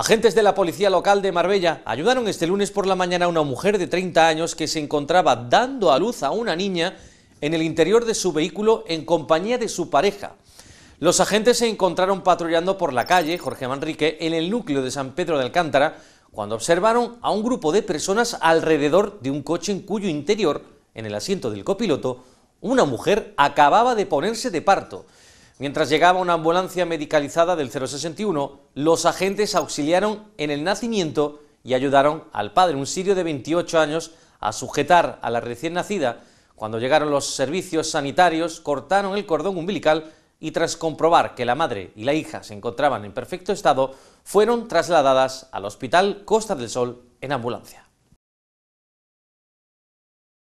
Agentes de la policía local de Marbella ayudaron este lunes por la mañana a una mujer de 30 años que se encontraba dando a luz a una niña en el interior de su vehículo en compañía de su pareja. Los agentes se encontraron patrullando por la calle Jorge Manrique en el núcleo de San Pedro de Alcántara cuando observaron a un grupo de personas alrededor de un coche en cuyo interior, en el asiento del copiloto, una mujer acababa de ponerse de parto. Mientras llegaba una ambulancia medicalizada del 061, los agentes auxiliaron en el nacimiento y ayudaron al padre, un sirio de 28 años, a sujetar a la recién nacida. Cuando llegaron los servicios sanitarios, cortaron el cordón umbilical y tras comprobar que la madre y la hija se encontraban en perfecto estado, fueron trasladadas al Hospital Costa del Sol en ambulancia.